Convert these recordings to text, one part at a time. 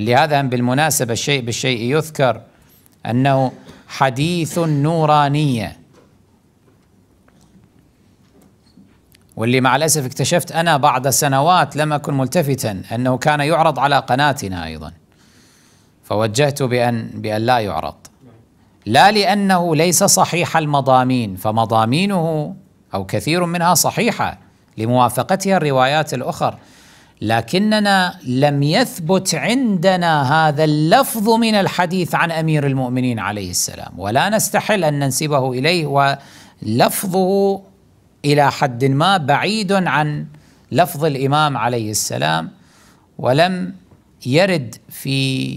لهذا بالمناسبة الشيء بالشيء يذكر أنه حديث نورانية واللي مع الأسف اكتشفت أنا بعد سنوات لم أكن ملتفتا أنه كان يعرض على قناتنا أيضا فوجهت بأن, بأن لا يعرض لا لأنه ليس صحيح المضامين فمضامينه أو كثير منها صحيحة لموافقتها الروايات الأخرى لكننا لم يثبت عندنا هذا اللفظ من الحديث عن امير المؤمنين عليه السلام ولا نستحل ان ننسبه اليه ولفظه الى حد ما بعيد عن لفظ الامام عليه السلام ولم يرد في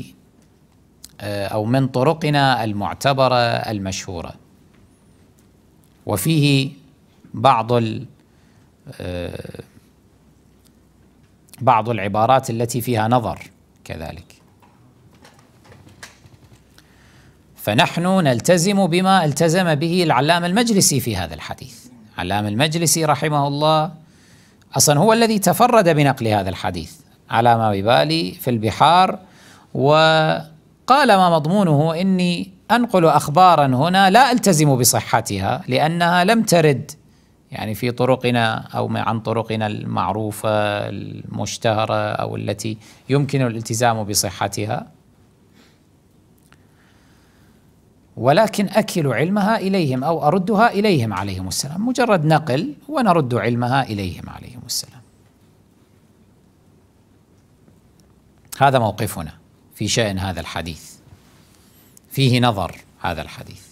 آه، او من طرقنا المعتبره المشهوره وفيه بعض آه، بعض العبارات التي فيها نظر كذلك فنحن نلتزم بما التزم به العلامة المجلسي في هذا الحديث علام المجلسي رحمه الله أصلا هو الذي تفرد بنقل هذا الحديث على ما ببالي في البحار وقال ما مضمونه إني أنقل أخبارا هنا لا ألتزم بصحتها لأنها لم ترد يعني في طرقنا أو عن طرقنا المعروفة المشتهرة أو التي يمكن الالتزام بصحتها ولكن أكل علمها إليهم أو أردها إليهم عليهم السلام مجرد نقل ونرد علمها إليهم عليهم السلام هذا موقفنا في شأن هذا الحديث فيه نظر هذا الحديث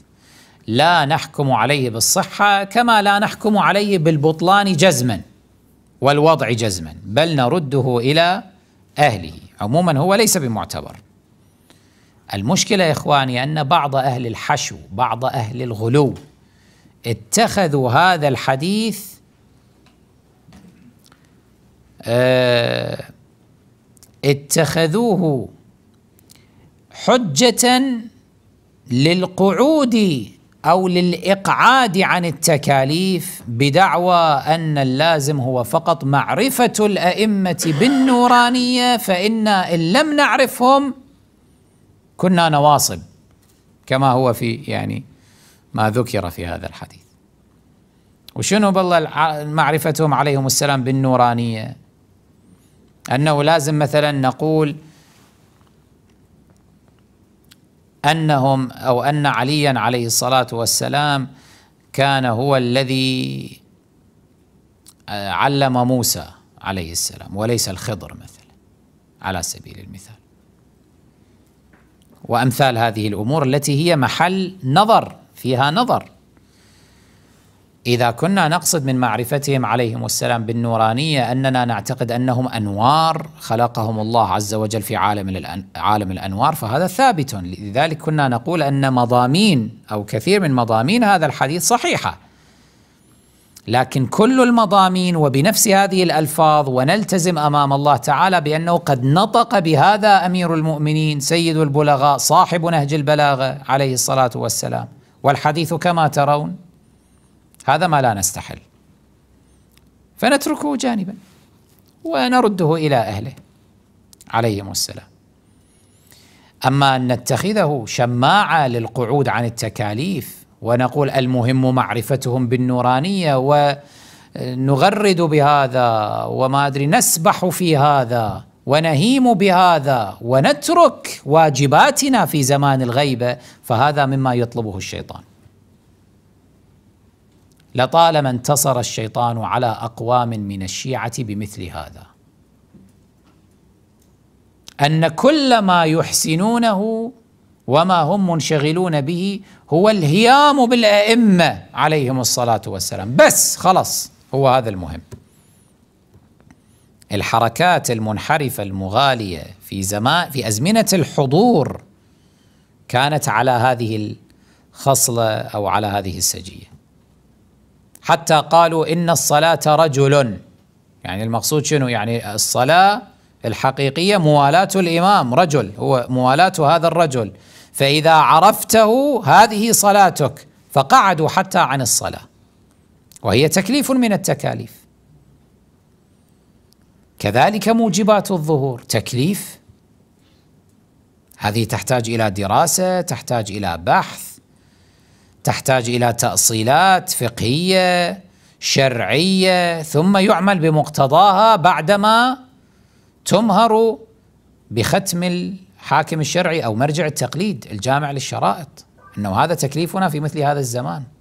لا نحكم عليه بالصحة كما لا نحكم عليه بالبطلان جزما والوضع جزما بل نرده إلى أهله عموما هو ليس بمعتبر المشكلة يا إخواني أن بعض أهل الحشو بعض أهل الغلو اتخذوا هذا الحديث آه، اتخذوه حجة للقعود او للاقعاد عن التكاليف بدعوى ان اللازم هو فقط معرفه الائمه بالنورانيه فانا ان لم نعرفهم كنا نواصب كما هو في يعني ما ذكر في هذا الحديث وشنو بالله معرفتهم عليهم السلام بالنورانيه انه لازم مثلا نقول أنهم أو أن عليا عليه الصلاة والسلام كان هو الذي آه، علم موسى عليه السلام وليس الخضر مثلا على سبيل المثال وأمثال هذه الأمور التي هي محل نظر فيها نظر إذا كنا نقصد من معرفتهم عليهم السلام بالنورانية أننا نعتقد أنهم أنوار خلقهم الله عز وجل في عالم الأن... عالم الأنوار فهذا ثابت لذلك كنا نقول أن مضامين أو كثير من مضامين هذا الحديث صحيحة لكن كل المضامين وبنفس هذه الألفاظ ونلتزم أمام الله تعالى بأنه قد نطق بهذا أمير المؤمنين سيد البلغاء صاحب نهج البلاغة عليه الصلاة والسلام والحديث كما ترون هذا ما لا نستحل فنتركه جانبا ونرده الى اهله عليهم السلام اما ان نتخذه شماعه للقعود عن التكاليف ونقول المهم معرفتهم بالنورانيه ونغرد بهذا وما ادري نسبح في هذا ونهيم بهذا ونترك واجباتنا في زمان الغيبه فهذا مما يطلبه الشيطان لطالما انتصر الشيطان على اقوام من الشيعه بمثل هذا ان كل ما يحسنونه وما هم منشغلون به هو الهيام بالائمه عليهم الصلاه والسلام بس خلاص هو هذا المهم الحركات المنحرفه المغاليه في زمان في ازمنه الحضور كانت على هذه الخصله او على هذه السجيه حتى قالوا إن الصلاة رجل يعني المقصود شنو يعني الصلاة الحقيقية موالاة الإمام رجل هو موالاة هذا الرجل فإذا عرفته هذه صلاتك فقعدوا حتى عن الصلاة وهي تكليف من التكاليف كذلك موجبات الظهور تكليف هذه تحتاج إلى دراسة تحتاج إلى بحث تحتاج الى تاصيلات فقهيه شرعيه ثم يعمل بمقتضاها بعدما تمهر بختم الحاكم الشرعي او مرجع التقليد الجامع للشرائط انه هذا تكليفنا في مثل هذا الزمان